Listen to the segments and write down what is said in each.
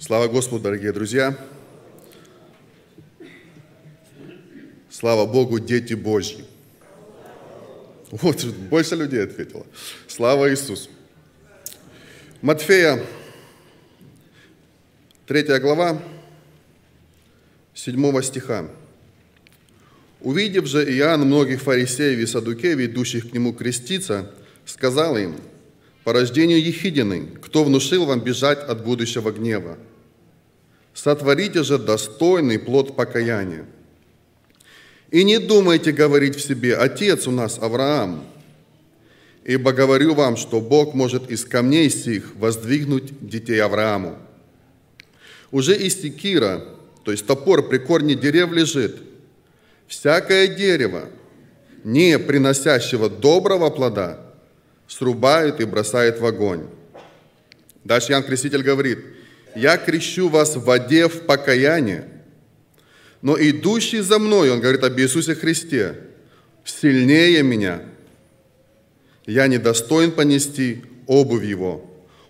Слава Господу, дорогие друзья! Слава Богу, дети Божьи! Вот, больше людей ответило. Слава Иисусу! Матфея, 3 глава, 7 стиха. «Увидев же Иоанн многих фарисеев и садукеев, идущих к нему креститься, сказал им – по рождению ехидины, кто внушил вам бежать от будущего гнева? Сотворите же достойный плод покаяния. И не думайте говорить в себе, «Отец у нас Авраам», ибо говорю вам, что Бог может из камней сих воздвигнуть детей Аврааму. Уже из секира, то есть топор при корне дерев лежит, всякое дерево, не приносящего доброго плода – срубает и бросает в огонь. Дальше Ян Креститель говорит, «Я крещу вас в воде в покаянии, но идущий за мной, он говорит об Иисусе Христе, сильнее меня. Я недостоин понести обувь его.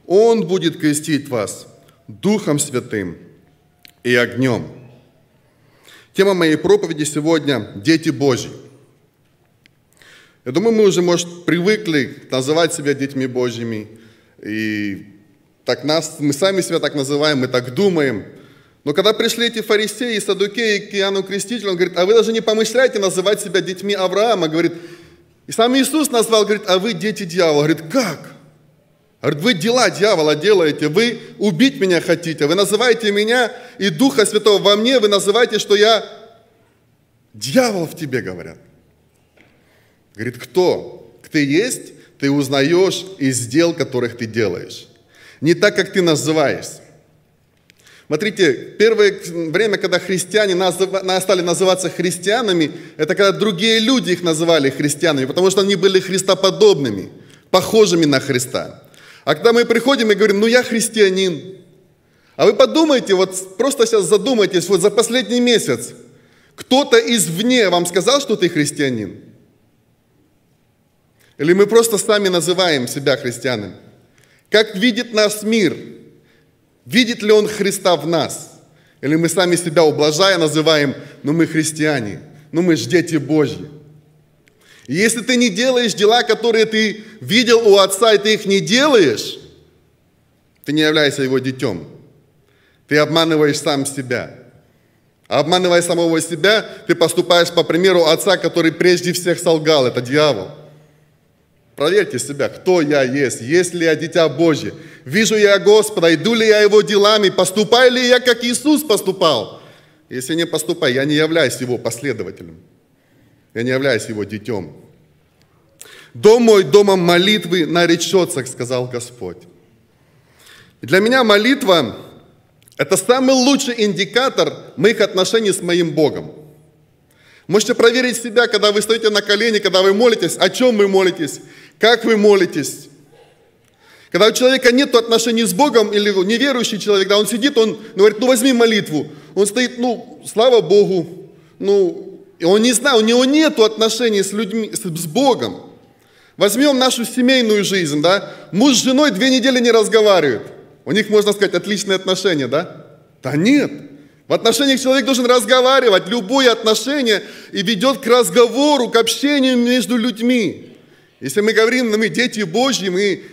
Он будет крестить вас Духом Святым и огнем. Тема моей проповеди сегодня – дети Божьи – я думаю, мы уже, может, привыкли называть себя детьми Божьими. И так нас, мы сами себя так называем, мы так думаем. Но когда пришли эти фарисеи, садукеи к Иоанну Крестителю, он говорит, а вы даже не помышляете называть себя детьми Авраама. Говорит, и сам Иисус назвал, говорит, а вы дети дьявола. Говорит, как? Говорит, вы дела дьявола делаете, вы убить меня хотите, вы называете меня и Духа Святого во мне, вы называете, что я дьявол в тебе, говорят. Говорит, кто? Ты есть, ты узнаешь из дел, которых ты делаешь. Не так, как ты называешь. Смотрите, первое время, когда христиане назыв... стали называться христианами, это когда другие люди их называли христианами, потому что они были христоподобными, похожими на Христа. А когда мы приходим и говорим, ну я христианин, а вы подумайте, вот просто сейчас задумайтесь, вот за последний месяц кто-то извне вам сказал, что ты христианин? Или мы просто сами называем себя христианами? Как видит нас мир? Видит ли он Христа в нас? Или мы сами себя, ублажая, называем, ну мы христиане, ну мы ж дети Божьи. И если ты не делаешь дела, которые ты видел у отца, и ты их не делаешь, ты не являешься его детем. Ты обманываешь сам себя. А обманывая самого себя, ты поступаешь по примеру отца, который прежде всех солгал, это дьявол. Проверьте себя, кто я есть, есть ли я дитя Божье. Вижу я Господа, иду ли я Его делами, поступаю ли я, как Иисус поступал. Если не поступаю, я не являюсь Его последователем. Я не являюсь Его детем. Дом мой домом молитвы наречется, сказал Господь. Для меня молитва – это самый лучший индикатор моих отношений с моим Богом. Можете проверить себя, когда вы стоите на колени, когда вы молитесь, о чем вы молитесь. Как вы молитесь? Когда у человека нет отношений с Богом, или неверующий человек, да, он сидит, он говорит, ну возьми молитву. Он стоит, ну, слава Богу, ну, и он не знает, у него нет отношений с людьми, с, с Богом. Возьмем нашу семейную жизнь, да, муж с женой две недели не разговаривают. У них, можно сказать, отличные отношения, да? Да нет. В отношениях человек должен разговаривать, любое отношение, и ведет к разговору, к общению между людьми. Если мы говорим, ну, мы дети Божьи, мы,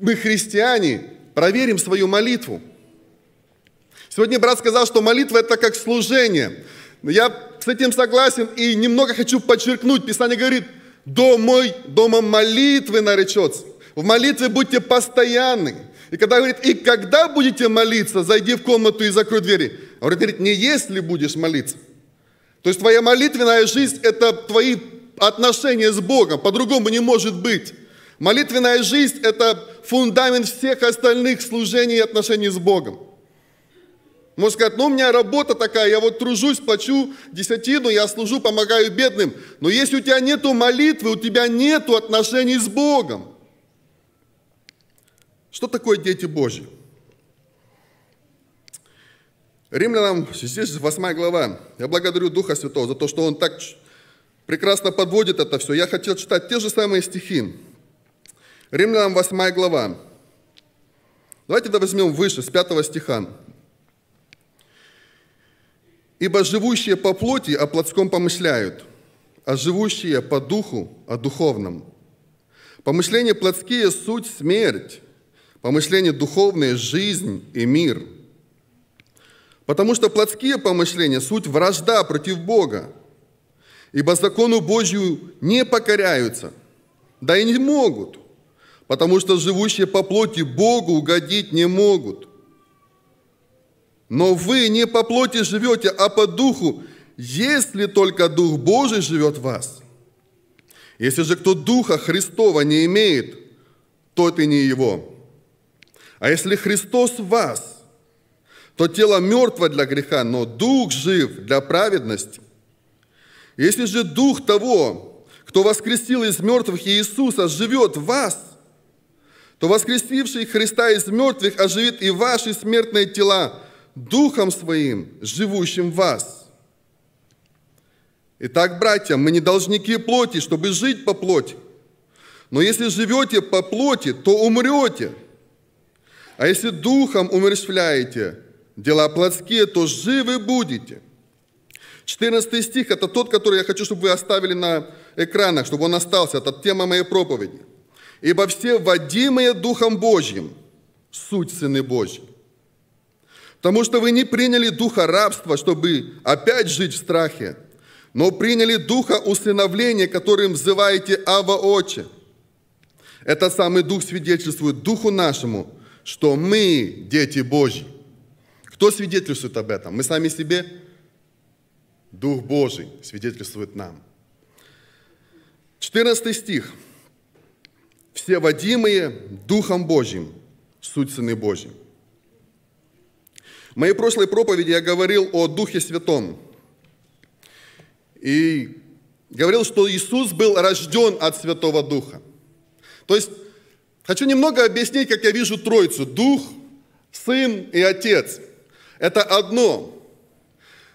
мы христиане, проверим свою молитву. Сегодня брат сказал, что молитва – это как служение. Я с этим согласен и немного хочу подчеркнуть. Писание говорит, дом мой, дома молитвы наречется. В молитве будьте постоянны. И когда говорит, и когда будете молиться, зайди в комнату и закрой двери. Он говорит, не если будешь молиться. То есть твоя молитвенная жизнь – это твои отношения с Богом, по-другому не может быть. Молитвенная жизнь – это фундамент всех остальных служений и отношений с Богом. Можно сказать, ну у меня работа такая, я вот тружусь, плачу десятину, я служу, помогаю бедным. Но если у тебя нет молитвы, у тебя нет отношений с Богом. Что такое дети Божьи? Римлянам, здесь 8 глава. Я благодарю Духа Святого за то, что Он так прекрасно подводит это все. Я хотел читать те же самые стихи. Римлянам 8 глава. Давайте да возьмем выше, с 5 стиха. «Ибо живущие по плоти о плотском помышляют, а живущие по духу о духовном. Помышления плотские – суть смерть, помышления духовные – жизнь и мир. Потому что плотские помышления – суть вражда против Бога, ибо закону Божию не покоряются, да и не могут, потому что живущие по плоти Богу угодить не могут. Но вы не по плоти живете, а по духу, если только Дух Божий живет в вас. Если же кто Духа Христова не имеет, то и не его. А если Христос в вас, то тело мертво для греха, но Дух жив для праведности. Если же Дух того, кто воскресил из мертвых Иисуса, живет в вас, то воскресивший Христа из мертвых оживит и ваши смертные тела Духом Своим, живущим в вас. Итак, братья, мы не должники плоти, чтобы жить по плоти. Но если живете по плоти, то умрете. А если духом умерщвляете дела плотские, то живы будете – 14 стих – это тот, который я хочу, чтобы вы оставили на экранах, чтобы он остался. Это тема моей проповеди. «Ибо все водимые Духом Божьим – суть Сыны Божьи. Потому что вы не приняли Духа рабства, чтобы опять жить в страхе, но приняли Духа усыновления, которым взываете Ава Отче. Это самый Дух свидетельствует Духу нашему, что мы дети Божьи. Кто свидетельствует об этом? Мы сами себе – Дух Божий свидетельствует нам. 14 стих. «Все водимые Духом Божьим, суть Сыны Божьи». В моей прошлой проповеди я говорил о Духе Святом. И говорил, что Иисус был рожден от Святого Духа. То есть, хочу немного объяснить, как я вижу Троицу. Дух, Сын и Отец. Это одно.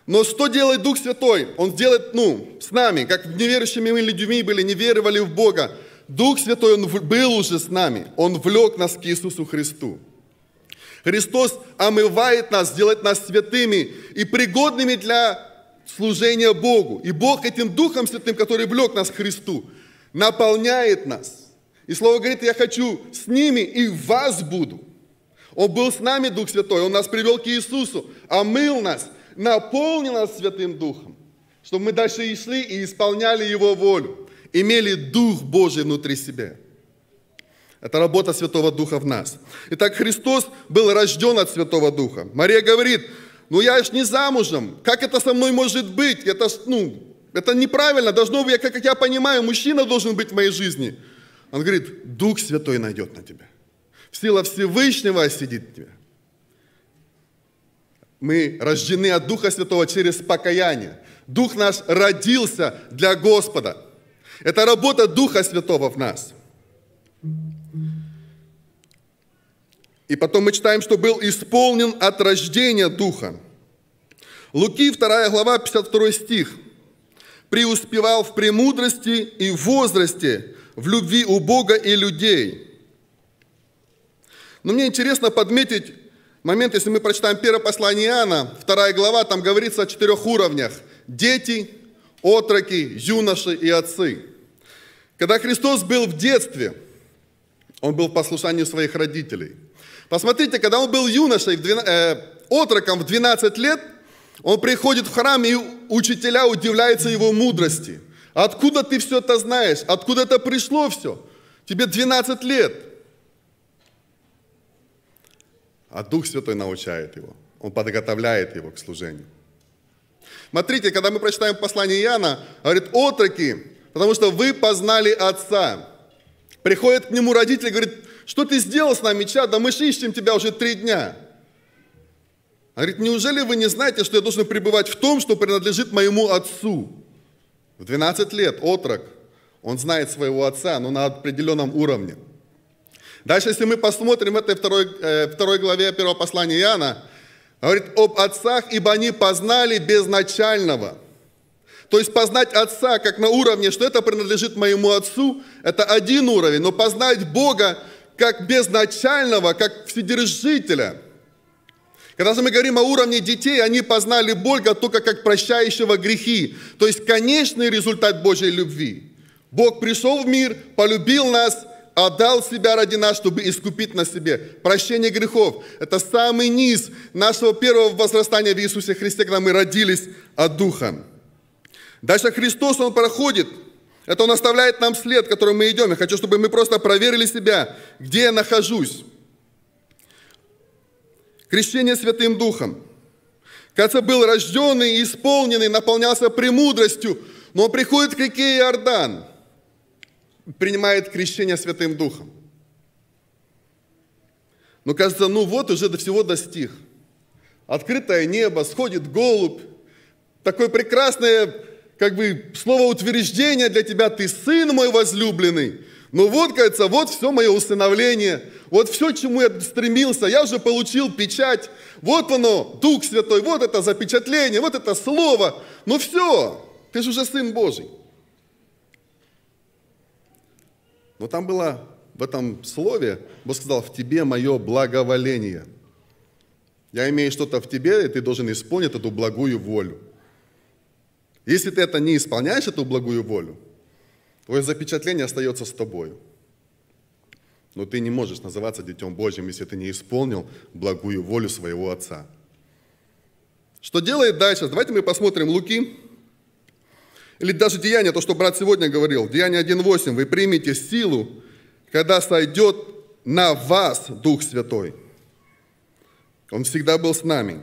Но что делает Дух Святой? Он делает, ну, с нами, как неверующими мы людьми были, не веровали в Бога. Дух Святой, Он был уже с нами. Он влек нас к Иисусу Христу. Христос омывает нас, делает нас святыми и пригодными для служения Богу. И Бог этим Духом Святым, который влек нас к Христу, наполняет нас. И Слово говорит, я хочу с ними и вас буду. Он был с нами, Дух Святой, Он нас привел к Иисусу, омыл нас, наполни нас Святым Духом, чтобы мы дальше и шли и исполняли Его волю, имели Дух Божий внутри себя. Это работа Святого Духа в нас. Итак, Христос был рожден от Святого Духа. Мария говорит, ну я ж не замужем, как это со мной может быть? Это ну, это неправильно, должно быть, как я понимаю, мужчина должен быть в моей жизни. Он говорит, Дух Святой найдет на тебя. Сила Всевышнего сидит в тебе мы рождены от Духа Святого через покаяние. Дух наш родился для Господа. Это работа Духа Святого в нас. И потом мы читаем, что был исполнен от рождения Духа. Луки 2 глава 52 стих. «Преуспевал в премудрости и возрасте, в любви у Бога и людей». Но мне интересно подметить момент, если мы прочитаем первое послание Иоанна, вторая глава, там говорится о четырех уровнях. Дети, отроки, юноши и отцы. Когда Христос был в детстве, он был в послушании своих родителей. Посмотрите, когда он был юношей, в 12, э, отроком в 12 лет, он приходит в храм, и учителя удивляются его мудрости. Откуда ты все это знаешь? Откуда это пришло все? Тебе 12 лет а Дух Святой научает его. Он подготовляет его к служению. Смотрите, когда мы прочитаем послание Иоанна, говорит, отроки, потому что вы познали Отца. Приходит к нему родитель и говорит, что ты сделал с нами, чадо, мы же ищем тебя уже три дня. Он говорит, неужели вы не знаете, что я должен пребывать в том, что принадлежит моему отцу? В 12 лет отрок, он знает своего отца, но на определенном уровне – Дальше, если мы посмотрим этой второй, э, второй главе первого послания Иоанна, говорит об отцах, ибо они познали безначального. То есть познать отца как на уровне, что это принадлежит моему отцу, это один уровень, но познать Бога как безначального, как вседержителя. Когда же мы говорим о уровне детей, они познали Бога только как прощающего грехи, то есть конечный результат Божьей любви. Бог пришел в мир, полюбил нас – отдал себя ради нас, чтобы искупить на себе. Прощение грехов – это самый низ нашего первого возрастания в Иисусе Христе, когда мы родились от Духа. Дальше Христос, Он проходит, это Он оставляет нам след, которым мы идем. Я хочу, чтобы мы просто проверили себя, где я нахожусь. Крещение Святым Духом. Кажется, был рожденный, исполненный, наполнялся премудростью, но он приходит к реке Иордан – принимает крещение Святым Духом. Но кажется, ну вот уже до всего достиг. Открытое небо, сходит голубь, такое прекрасное, как бы, слово утверждение для тебя, ты сын мой возлюбленный. Ну вот, кажется, вот все мое усыновление, вот все, чему я стремился, я уже получил печать, вот оно, Дух Святой, вот это запечатление, вот это слово, ну все, ты же уже Сын Божий. Но там было в этом слове, Бог сказал, в тебе мое благоволение. Я имею что-то в тебе, и ты должен исполнить эту благую волю. Если ты это не исполняешь, эту благую волю, твое запечатление остается с тобой. Но ты не можешь называться Детем Божьим, если ты не исполнил благую волю своего Отца. Что делает дальше? Давайте мы посмотрим Луки, или даже деяние, то, что брат сегодня говорил, Деяние 1.8, вы примете силу, когда сойдет на вас Дух Святой. Он всегда был с нами.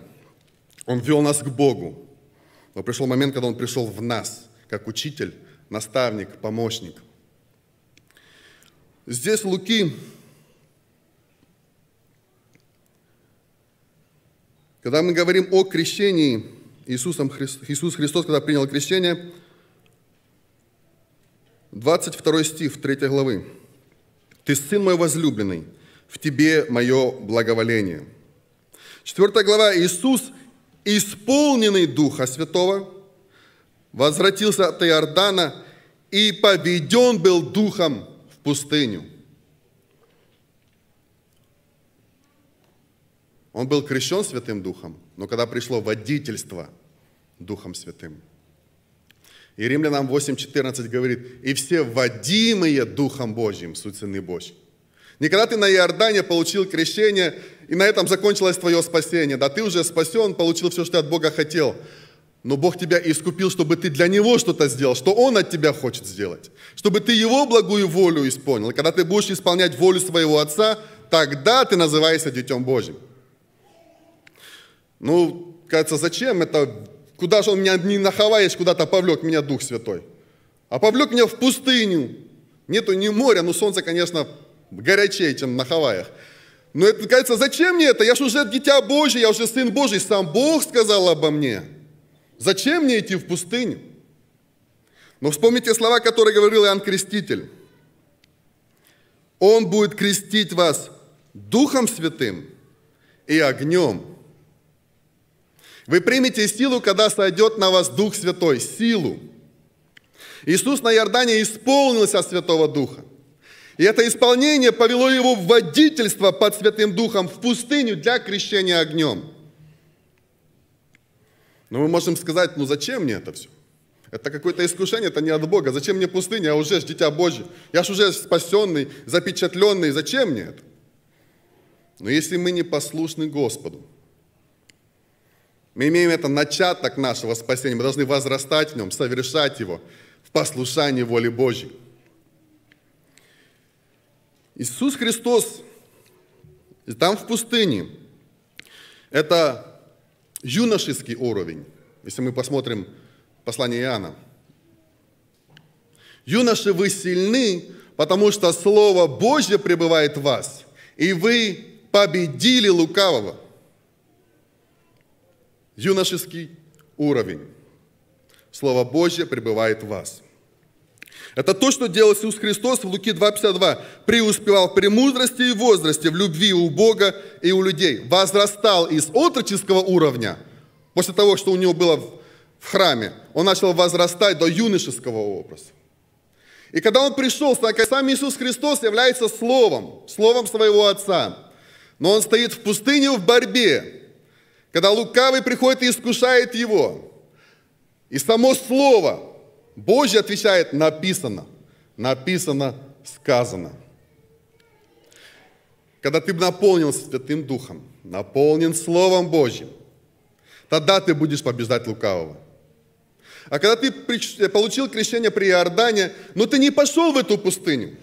Он вел нас к Богу. Но пришел момент, когда Он пришел в нас, как учитель, наставник, помощник. Здесь Луки, когда мы говорим о крещении, Иисусом Христос, Иисус Христос, когда принял крещение, 22 стих 3 главы. «Ты сын мой возлюбленный, в тебе мое благоволение». 4 глава. Иисус, исполненный Духа Святого, возвратился от Иордана и поведен был Духом в пустыню. Он был крещен Святым Духом, но когда пришло водительство Духом Святым – и римлянам 8.14 говорит, «И все водимые Духом Божьим, суть Сыны Божьи». Не когда ты на Иордане получил крещение, и на этом закончилось твое спасение. Да, ты уже спасен, получил все, что ты от Бога хотел. Но Бог тебя искупил, чтобы ты для Него что-то сделал, что Он от тебя хочет сделать. Чтобы ты Его благую волю исполнил. И когда ты будешь исполнять волю своего Отца, тогда ты называешься Детем Божьим. Ну, кажется, зачем это Куда же он меня не на Хавайи куда-то повлек меня Дух Святой? А повлек меня в пустыню. Нету ни моря, но солнце, конечно, горячее, чем на Хаваях Но это, кажется, зачем мне это? Я же уже дитя Божий я уже сын Божий, сам Бог сказал обо мне. Зачем мне идти в пустыню? Но вспомните слова, которые говорил Иоанн Креститель. Он будет крестить вас Духом Святым и огнем – вы примете силу, когда сойдет на вас Дух Святой, силу. Иисус на Иордане исполнился Святого Духа. И это исполнение повело его в водительство под Святым Духом в пустыню для крещения огнем. Но мы можем сказать, ну зачем мне это все? Это какое-то искушение, это не от Бога. Зачем мне пустыня? Я уже ж дитя Божье. Я же уже спасенный, запечатленный. Зачем мне это? Но если мы не послушны Господу, мы имеем это начаток нашего спасения, мы должны возрастать в нем, совершать его в послушании воли Божьей. Иисус Христос там в пустыне. Это юношеский уровень, если мы посмотрим послание Иоанна. Юноши, вы сильны, потому что Слово Божье пребывает в вас, и вы победили лукавого юношеский уровень. Слово Божье пребывает в вас. Это то, что делал Иисус Христос в Луки 2,52. Преуспевал в премудрости и возрасте, в любви у Бога и у людей. Возрастал из отроческого уровня, после того, что у него было в храме, он начал возрастать до юношеского образа. И когда он пришел, сам Иисус Христос является Словом, Словом своего Отца. Но он стоит в пустыне в борьбе, когда лукавый приходит и искушает его. И само слово Божье отвечает «написано», «написано», «сказано». Когда ты наполнился Святым Духом, наполнен Словом Божьим, тогда ты будешь побеждать лукавого. А когда ты получил крещение при Иордане, но ты не пошел в эту пустыню,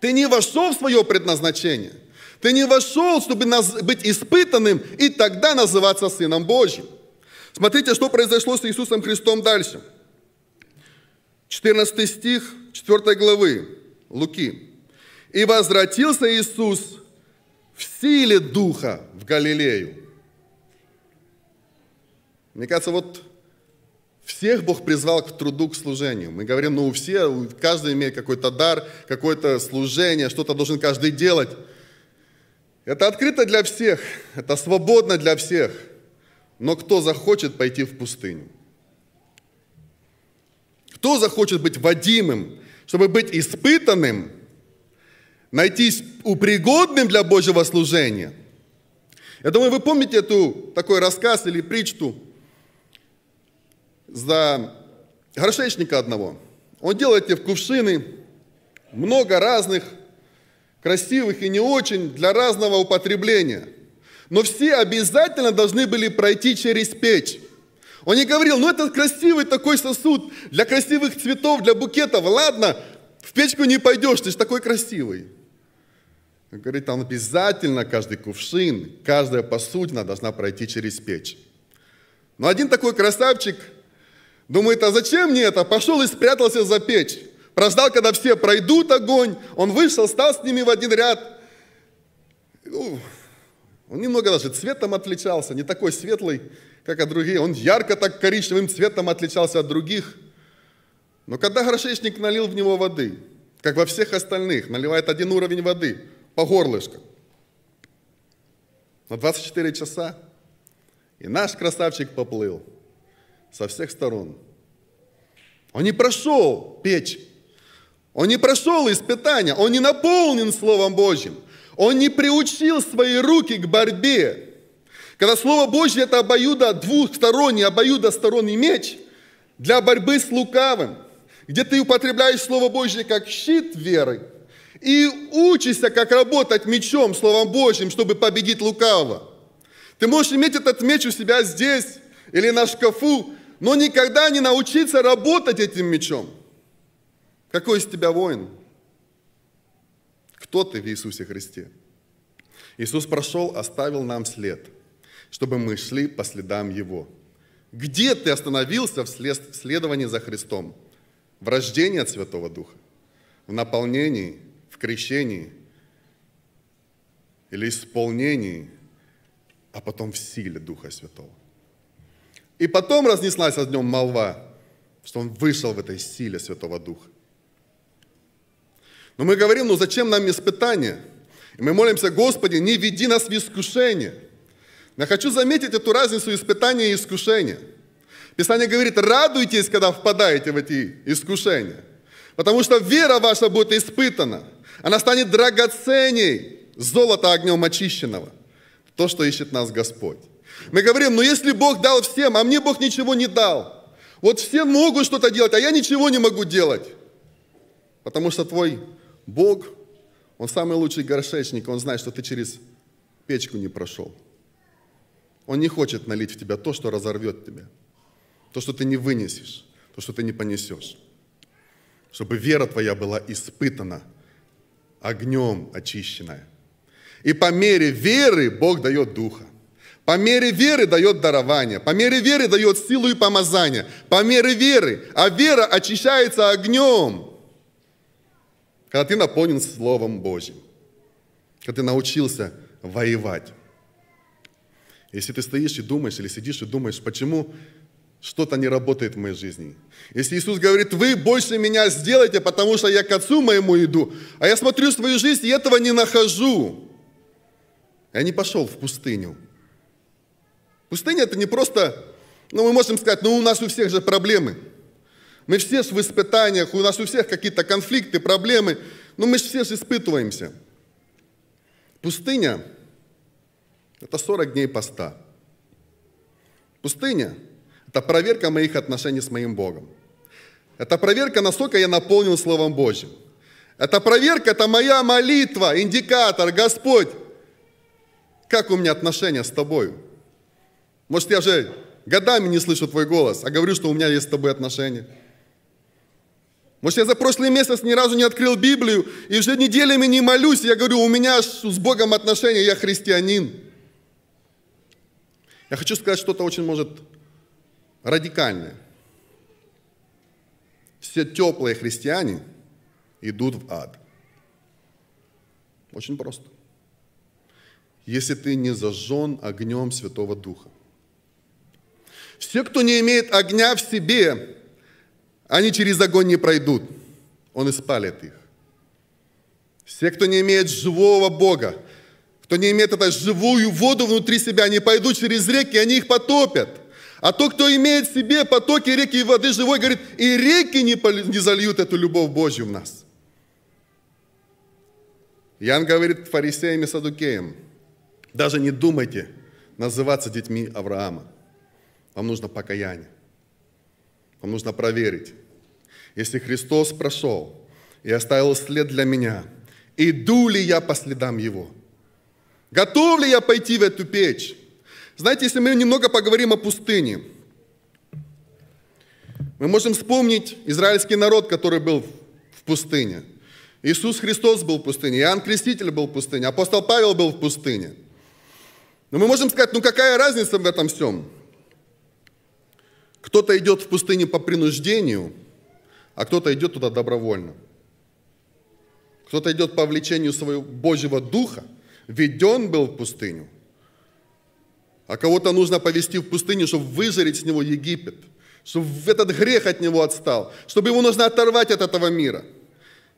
ты не вошел в свое предназначение – ты не вошел, чтобы быть испытанным и тогда называться Сыном Божьим. Смотрите, что произошло с Иисусом Христом дальше. 14 стих 4 главы Луки. «И возвратился Иисус в силе Духа в Галилею». Мне кажется, вот всех Бог призвал к труду, к служению. Мы говорим, ну все, каждый имеет какой-то дар, какое-то служение, что-то должен каждый делать. Это открыто для всех, это свободно для всех. Но кто захочет пойти в пустыню? Кто захочет быть водимым, чтобы быть испытанным, найтись упригодным для Божьего служения? Я думаю, вы помните эту, такой рассказ или притчу за горшечника одного. Он делает тебе кувшины много разных красивых и не очень, для разного употребления. Но все обязательно должны были пройти через печь. Он не говорил, ну это красивый такой сосуд, для красивых цветов, для букетов, ладно, в печку не пойдешь, ты же такой красивый. Он говорит, там обязательно каждый кувшин, каждая посудина должна пройти через печь. Но один такой красавчик думает, а зачем мне это? Пошел и спрятался за печь. Прождал, когда все пройдут огонь. Он вышел, стал с ними в один ряд. Ну, он немного даже цветом отличался, не такой светлый, как от других. Он ярко так коричневым цветом отличался от других. Но когда горшечник налил в него воды, как во всех остальных, наливает один уровень воды по горлышку, на 24 часа, и наш красавчик поплыл со всех сторон. Он не прошел печь, он не прошел испытания, он не наполнен Словом Божьим. Он не приучил свои руки к борьбе. Когда Слово Божье – это обоюдо двухсторонний, обоюдосторонний меч для борьбы с лукавым, где ты употребляешь Слово Божье как щит веры и учишься, как работать мечом, Словом Божьим, чтобы победить лукавого. Ты можешь иметь этот меч у себя здесь или на шкафу, но никогда не научиться работать этим мечом – какой из тебя воин? Кто ты в Иисусе Христе? Иисус прошел, оставил нам след, чтобы мы шли по следам Его. Где ты остановился в следовании за Христом? В рождении от Святого Духа? В наполнении? В крещении? Или исполнении? А потом в силе Духа Святого? И потом разнеслась о днем молва, что он вышел в этой силе Святого Духа. Но мы говорим, ну зачем нам испытание? И мы молимся, Господи, не веди нас в искушение. Но хочу заметить эту разницу испытания и искушения. Писание говорит, радуйтесь, когда впадаете в эти искушения. Потому что вера ваша будет испытана. Она станет драгоценней золота огнем очищенного. То, что ищет нас Господь. Мы говорим, ну если Бог дал всем, а мне Бог ничего не дал. Вот все могут что-то делать, а я ничего не могу делать. Потому что твой Бог, Он самый лучший горшечник, Он знает, что ты через печку не прошел. Он не хочет налить в тебя то, что разорвет тебя, то, что ты не вынесешь, то, что ты не понесешь. Чтобы вера твоя была испытана, огнем очищенная. И по мере веры Бог дает духа. По мере веры дает дарование, по мере веры дает силу и помазание, по мере веры. А вера очищается огнем когда ты наполнен Словом Божьим, когда ты научился воевать. Если ты стоишь и думаешь, или сидишь и думаешь, почему что-то не работает в моей жизни. Если Иисус говорит, вы больше меня сделайте, потому что я к Отцу моему иду, а я смотрю свою жизнь и этого не нахожу. Я не пошел в пустыню. Пустыня это не просто, ну мы можем сказать, ну у нас у всех же проблемы – мы все же в испытаниях, у нас у всех какие-то конфликты, проблемы, но мы все же испытываемся. Пустыня – это 40 дней поста. Пустыня – это проверка моих отношений с моим Богом. Это проверка, насколько я наполнен Словом Божьим. Это проверка, это моя молитва, индикатор, Господь, как у меня отношения с тобою? Может, я же годами не слышу твой голос, а говорю, что у меня есть с тобой отношения. Потому что я за прошлый месяц ни разу не открыл Библию и уже неделями не молюсь. Я говорю, у меня с Богом отношения, я христианин. Я хочу сказать что-то очень, может, радикальное. Все теплые христиане идут в ад. Очень просто. Если ты не зажжен огнем Святого Духа. Все, кто не имеет огня в себе, они через огонь не пройдут, он испалит их. Все, кто не имеет живого Бога, кто не имеет эту живую воду внутри себя, они пойдут через реки, они их потопят. А тот, кто имеет в себе потоки реки и воды живой, говорит, и реки не, не зальют эту любовь Божью в нас. Ян говорит фарисеям и садукеям, даже не думайте называться детьми Авраама. Вам нужно покаяние. Вам нужно проверить. Если Христос прошел и оставил след для меня, иду ли я по следам Его? Готов ли я пойти в эту печь? Знаете, если мы немного поговорим о пустыне, мы можем вспомнить израильский народ, который был в пустыне. Иисус Христос был в пустыне, Иоанн Креститель был в пустыне, апостол Павел был в пустыне. Но мы можем сказать, ну какая разница в этом всем? Кто-то идет в пустыню по принуждению, а кто-то идет туда добровольно. Кто-то идет по влечению своего Божьего Духа, введен был в пустыню. А кого-то нужно повести в пустыню, чтобы выжарить с него Египет, чтобы этот грех от него отстал, чтобы его нужно оторвать от этого мира –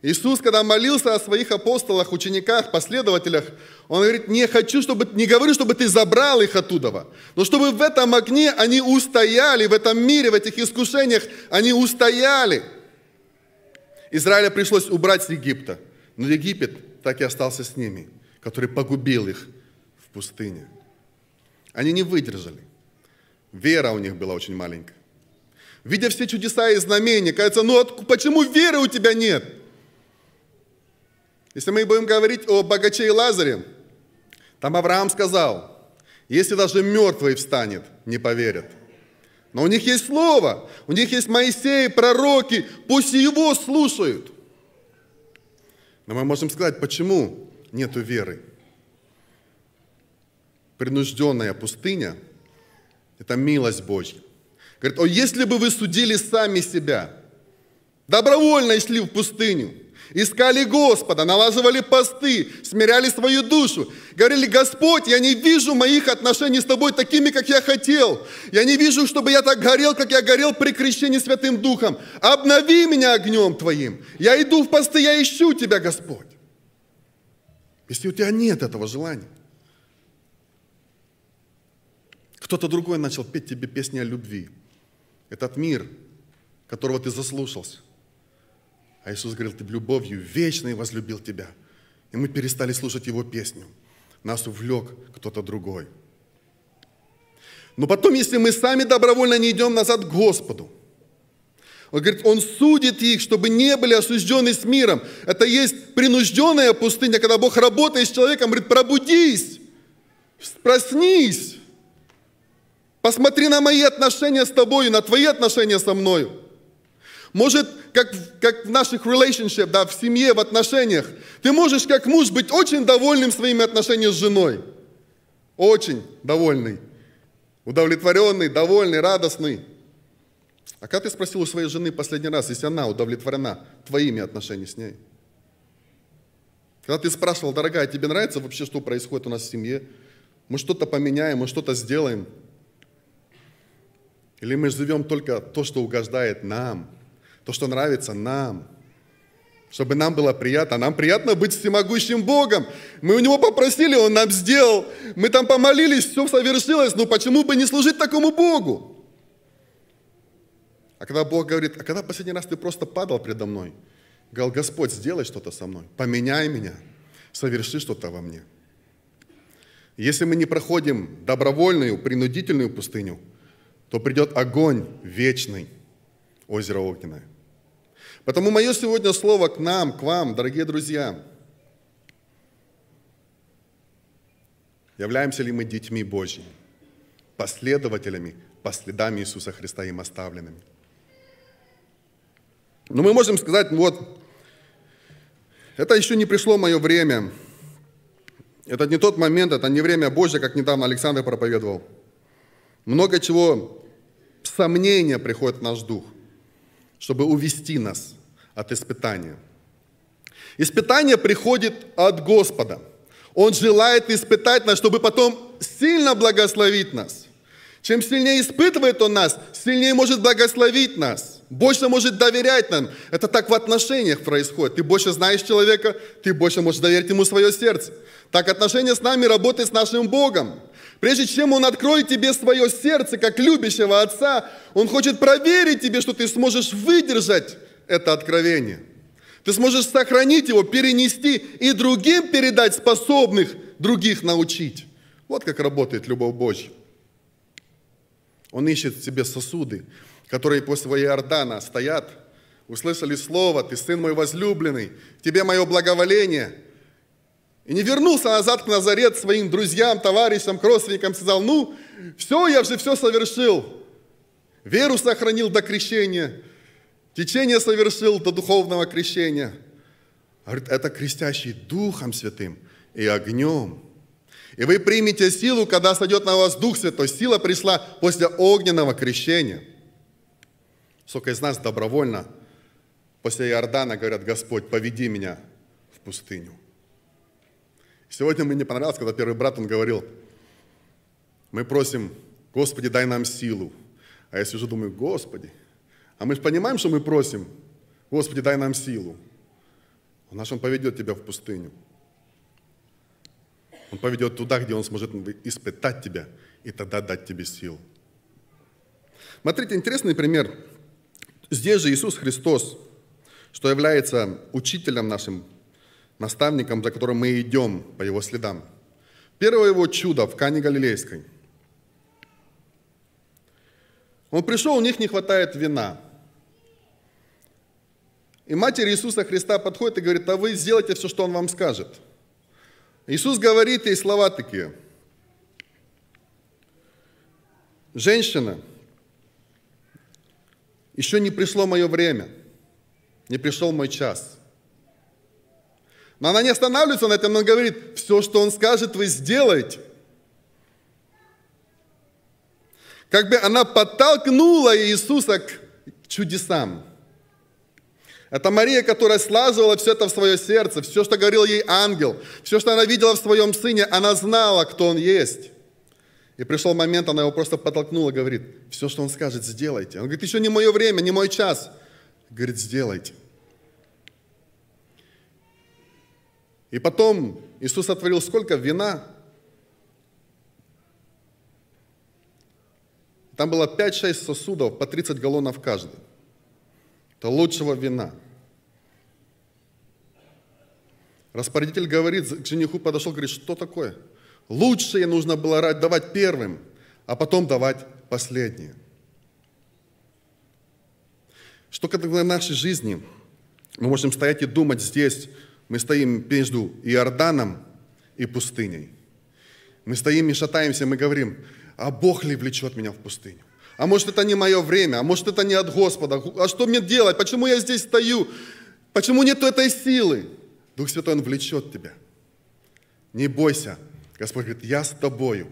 Иисус, когда молился о своих апостолах, учениках, последователях, он говорит, не хочу, чтобы, не говорю, чтобы ты забрал их оттуда, но чтобы в этом огне они устояли, в этом мире, в этих искушениях они устояли. Израиля пришлось убрать с Египта, но Египет так и остался с ними, который погубил их в пустыне. Они не выдержали. Вера у них была очень маленькая. Видя все чудеса и знамения, кажется, ну почему веры у тебя нет? Если мы будем говорить о богаче и Лазаре, там Авраам сказал, если даже мертвый встанет, не поверят. Но у них есть слово, у них есть Моисей, пророки, пусть его слушают. Но мы можем сказать, почему нету веры. Принужденная пустыня – это милость Божья. Говорит, о, если бы вы судили сами себя, добровольно шли в пустыню – Искали Господа, налаживали посты, смиряли свою душу. Говорили, Господь, я не вижу моих отношений с Тобой такими, как я хотел. Я не вижу, чтобы я так горел, как я горел при крещении Святым Духом. Обнови меня огнем Твоим. Я иду в посты, я ищу Тебя, Господь. Если у тебя нет этого желания. Кто-то другой начал петь тебе песни о любви. Этот мир, которого ты заслушался. А Иисус говорил, ты любовью вечной возлюбил тебя. И мы перестали слушать его песню. Нас увлек кто-то другой. Но потом, если мы сами добровольно не идем назад к Господу, он говорит, он судит их, чтобы не были осуждены с миром. Это есть принужденная пустыня, когда Бог работает с человеком, говорит, пробудись, проснись, посмотри на мои отношения с тобою, на твои отношения со мною. Может, как, как в наших relationship, да, в семье, в отношениях. Ты можешь, как муж, быть очень довольным своими отношениями с женой. Очень довольный. Удовлетворенный, довольный, радостный. А как ты спросил у своей жены последний раз, если она удовлетворена твоими отношениями с ней? Когда ты спрашивал, дорогая, тебе нравится вообще, что происходит у нас в семье? Мы что-то поменяем, мы что-то сделаем. Или мы живем только то, что угождает нам – то, что нравится нам, чтобы нам было приятно. Нам приятно быть всемогущим Богом. Мы у Него попросили, Он нам сделал. Мы там помолились, все совершилось. Ну почему бы не служить такому Богу? А когда Бог говорит, а когда последний раз ты просто падал предо мной? Говорил, Господь, сделай что-то со мной, поменяй меня, соверши что-то во мне. Если мы не проходим добровольную, принудительную пустыню, то придет огонь вечный, озеро огненное. Потому мое сегодня слово к нам, к вам, дорогие друзья. Являемся ли мы детьми Божьими, последователями по следам Иисуса Христа им оставленными? Но ну, мы можем сказать, вот, это еще не пришло мое время. Это не тот момент, это не время Божье, как недавно Александр проповедовал. Много чего сомнения приходит в наш дух, чтобы увести нас – от испытания. Испытание приходит от Господа. Он желает испытать нас, чтобы потом сильно благословить нас. Чем сильнее испытывает Он нас, сильнее может благословить нас, больше может доверять нам. Это так в отношениях происходит. Ты больше знаешь человека, ты больше можешь доверить ему свое сердце. Так отношения с нами работают с нашим Богом. Прежде чем Он откроет тебе свое сердце, как любящего Отца, Он хочет проверить тебе, что ты сможешь выдержать это откровение. Ты сможешь сохранить его, перенести и другим передать, способных других научить. Вот как работает любовь Божья. Он ищет в себе сосуды, которые после Иордана стоят, услышали слово, ты сын мой возлюбленный, тебе мое благоволение. И не вернулся назад к Назарет своим друзьям, товарищам, к родственникам, сказал, ну, все, я же все совершил. Веру сохранил до крещения, течение совершил до духовного крещения. Говорит, это крестящий Духом Святым и огнем. И вы примете силу, когда сойдет на вас Дух Святой. Сила пришла после огненного крещения. Сколько из нас добровольно после Иордана говорят, Господь, поведи меня в пустыню. Сегодня мне не понравилось, когда первый брат, он говорил, мы просим, Господи, дай нам силу. А я сижу, думаю, Господи, а мы же понимаем, что мы просим, Господи, дай нам силу. У а нас Он поведет тебя в пустыню. Он поведет туда, где Он сможет испытать тебя и тогда дать тебе сил. Смотрите, интересный пример. Здесь же Иисус Христос, что является учителем нашим, наставником, за которым мы идем по его следам. Первое его чудо в Кане Галилейской. Он пришел, у них не хватает вина – и матерь Иисуса Христа подходит и говорит, а вы сделайте все, что Он вам скажет. Иисус говорит ей слова такие. Женщина, еще не пришло мое время, не пришел мой час. Но она не останавливается на этом, она говорит, все, что он скажет, вы сделаете. Как бы она подтолкнула Иисуса к чудесам – это Мария, которая слаживала все это в свое сердце, все, что говорил ей ангел, все, что она видела в своем сыне, она знала, кто он есть. И пришел момент, она его просто подтолкнула, говорит, все, что он скажет, сделайте. Он говорит, еще не мое время, не мой час. Говорит, сделайте. И потом Иисус отворил сколько вина? Там было 5-6 сосудов по 30 галлонов каждый то лучшего вина. Распорядитель говорит, к жениху подошел, говорит, что такое? Лучшее нужно было давать первым, а потом давать последнее. Что когда в нашей жизни мы можем стоять и думать здесь, мы стоим между Иорданом и пустыней. Мы стоим и шатаемся, мы говорим, а Бог ли влечет меня в пустыню? А может, это не мое время, а может, это не от Господа. А что мне делать? Почему я здесь стою? Почему нет этой силы? Дух Святой, Он влечет тебя. Не бойся. Господь говорит, я с тобою.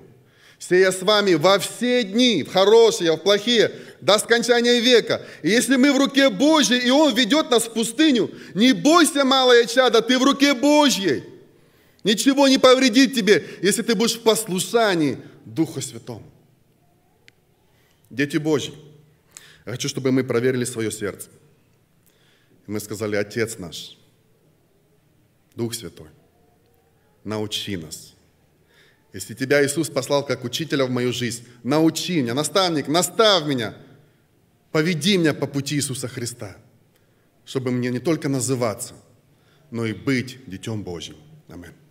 Все я с вами во все дни, в хорошие, в плохие, до скончания века. И если мы в руке Божьей, и Он ведет нас в пустыню, не бойся, малое чадо, ты в руке Божьей. Ничего не повредит тебе, если ты будешь в послушании Духу Святому. Дети Божьи, я хочу, чтобы мы проверили свое сердце. И мы сказали, Отец наш, Дух Святой, научи нас. Если тебя Иисус послал как учителя в мою жизнь, научи меня, наставник, наставь меня, поведи меня по пути Иисуса Христа, чтобы мне не только называться, но и быть Детем Божьим. Аминь.